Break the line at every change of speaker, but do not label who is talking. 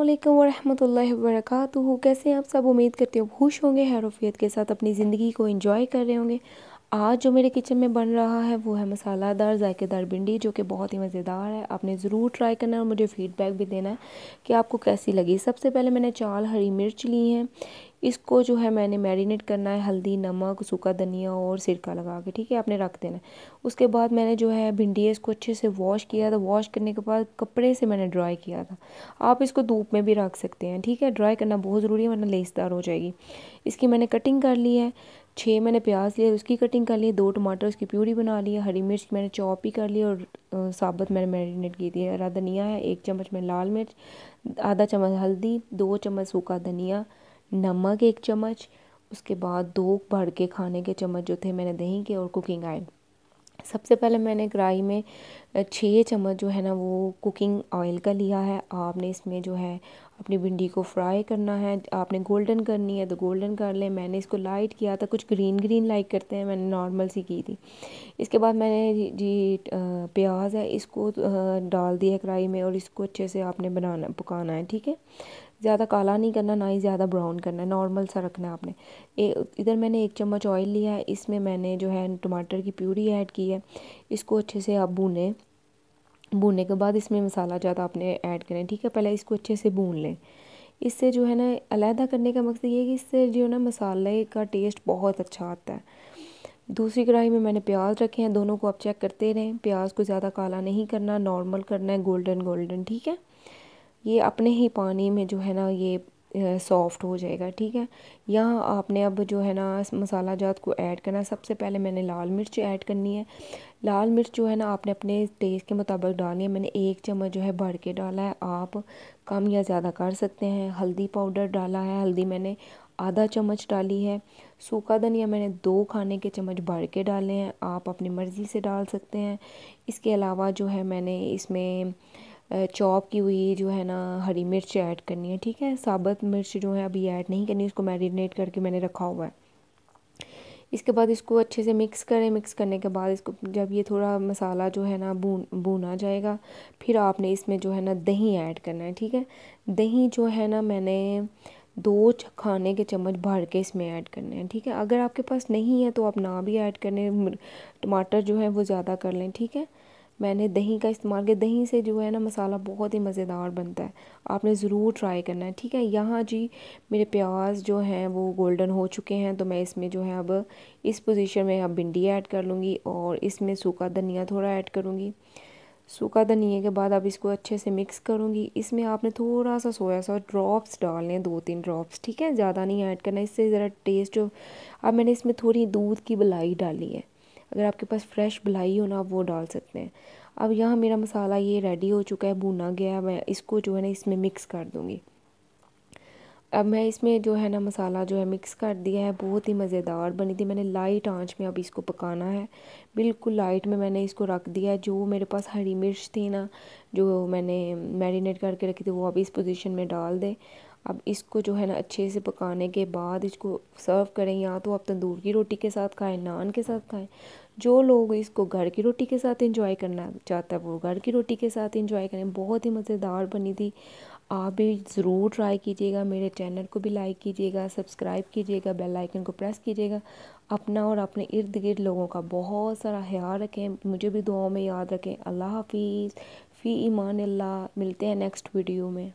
अल्लाम वरहमल वर्क कैसे आप सब उम्मीद करते हो खुश होंगे हैरफियत के साथ अपनी ज़िंदगी को इंजॉय कर रहे होंगे आज जो मेरे किचन में बन रहा है वो है मसालादार जायकेदार भिंडी जो कि बहुत ही मज़ेदार है आपने ज़रूर ट्राई करना है और मुझे फ़ीडबैक भी देना है कि आपको कैसी लगी सबसे पहले मैंने चार हरी मिर्च ली हैं इसको जो है मैंने मैरिनेट करना है हल्दी नमक सूखा धनिया और सिरका लगा के ठीक है आपने रख देना है उसके बाद मैंने जो है भिंडी है इसको अच्छे से वॉश किया था वॉश करने के बाद कपड़े से मैंने ड्राई किया था आप इसको धूप में भी रख सकते हैं ठीक है ड्राई करना बहुत ज़रूरी है वरना लेसदार हो जाएगी इसकी मैंने कटिंग कर ली है छः मैंने प्याज लिया उसकी कटिंग कर ली दो टमाटर उसकी प्यूरी बना ली हरी मिर्च मैंने चॉप ही कर ली और साबुत मैंने मैरिनेट की थी हरा धनिया है एक चम्मच में लाल मिर्च आधा चम्मच हल्दी दो चम्मच सूखा धनिया नमक एक चम्मच उसके बाद दो भर के खाने के चम्मच जो थे मैंने दही के और कुकिंग आयल सबसे पहले मैंने कढ़ाई में छः चम्मच जो है ना वो कुकिंग ऑयल का लिया है आपने इसमें जो है अपनी भिंडी को फ्राई करना है आपने गोल्डन करनी है तो गोल्डन कर लें मैंने इसको लाइट किया था कुछ ग्रीन ग्रीन लाइक करते हैं मैंने नॉर्मल सी की थी इसके बाद मैंने जी प्याज है इसको डाल दिया कढ़ाई में और इसको अच्छे से आपने बनाना पकाना है ठीक है ज़्यादा काला नहीं करना ना ही ज़्यादा ब्राउन करना है नॉर्मल सा रखना है आपने इधर मैंने एक चम्मच ऑयल लिया है इसमें मैंने जो है टमाटर की प्यूरी ऐड की है इसको अच्छे से आप भूनें भूनने के बाद इसमें मसाला ज़्यादा आपने ऐड करें ठीक है पहले इसको अच्छे से भून लें इससे जो है ना अलहदा करने का मकसद ये है कि इससे जो है ना मसाले का टेस्ट बहुत अच्छा आता है दूसरी कढ़ाई में मैंने प्याज रखे हैं दोनों को आप चेक करते रहें प्याज को ज़्यादा काला नहीं करना नॉर्मल करना है गोल्डन गोल्डन ठीक है ये अपने ही पानी में जो है ना ये सॉफ्ट हो जाएगा ठीक है यहाँ आपने अब जो है ना मसाला जात को ऐड करना सबसे पहले मैंने लाल मिर्च ऐड करनी है लाल मिर्च जो है ना आपने अपने टेस्ट के मुताबिक डालनी है मैंने एक चम्मच जो है भर के डाला है आप कम या ज़्यादा कर सकते हैं हल्दी पाउडर डाला है हल्दी मैंने आधा चम्मच डाली है सूखा धनिया मैंने दो खाने के चम्मच भर के डाले हैं आप अपनी मर्ज़ी से डाल सकते हैं इसके अलावा जो है मैंने इसमें चॉप की हुई जो है ना हरी मिर्च ऐड करनी है ठीक है साबुत मिर्च जो है अभी ऐड नहीं करनी उसको मैरिनेट करके मैंने रखा हुआ है इसके बाद इसको अच्छे से मिक्स करें मिक्स करने के बाद इसको जब ये थोड़ा मसाला जो है ना भून भूना जाएगा फिर आपने इसमें जो है ना दही ऐड करना है ठीक है दही जो है ना मैंने दो खाने के चम्मच भर के इसमें ऐड करने हैं ठीक है अगर आपके पास नहीं है तो आप ना भी ऐड करें टमाटर जो है वो ज़्यादा कर लें ठीक है मैंने दही का इस्तेमाल किया दही से जो है ना मसाला बहुत ही मज़ेदार बनता है आपने ज़रूर ट्राई करना है ठीक है यहाँ जी मेरे प्याज जो हैं वो गोल्डन हो चुके हैं तो मैं इसमें जो है अब इस पोजीशन में अब भिंडी ऐड कर लूँगी और इसमें सूखा धनिया थोड़ा ऐड करूँगी सूखा धनिए के बाद अब इसको अच्छे से मिक्स करूँगी इसमें आपने थोड़ा सा सोया सा ड्रॉप्स डालने हैं दो तीन ड्रॉप्स ठीक है ज़्यादा नहीं ऐड करना इससे ज़रा टेस्ट जो अब मैंने इसमें थोड़ी दूध की बलाई डाली है अगर आपके पास फ्रेश भलाई हो ना आप वो डाल सकते हैं अब यहाँ मेरा मसाला ये रेडी हो चुका है भुना गया है मैं इसको जो है ना इसमें मिक्स कर दूँगी अब मैं इसमें जो है ना मसाला जो है मिक्स कर दिया है बहुत ही मज़ेदार बनी थी मैंने लाइट आंच में अब इसको पकाना है बिल्कुल लाइट में मैंने इसको रख दिया है जो मेरे पास हरी मिर्च थी ना जो मैंने मैरिनेट करके रखी थी वो अब इस पोजीशन में डाल दें अब इसको जो है ना अच्छे से पकाने के बाद इसको सर्व करें या तो आप तंदूर की रोटी के साथ खाएं नान के साथ खाएं जो लोग इसको घर की रोटी के साथ इंजॉय करना चाहता है वो घर की रोटी के साथ इंजॉय करें बहुत ही मज़ेदार बनी थी आप भी ज़रूर ट्राई कीजिएगा मेरे चैनल को भी लाइक कीजिएगा सब्सक्राइब कीजिएगा बेल आइकन को प्रेस कीजिएगा अपना और अपने इर्द गिर्द लोगों का बहुत सारा ख्याल रखें मुझे भी दुआओं में याद रखें अल्लाह हाफिज़ फ़ी ईमान अल्लाह मिलते हैं नेक्स्ट वीडियो में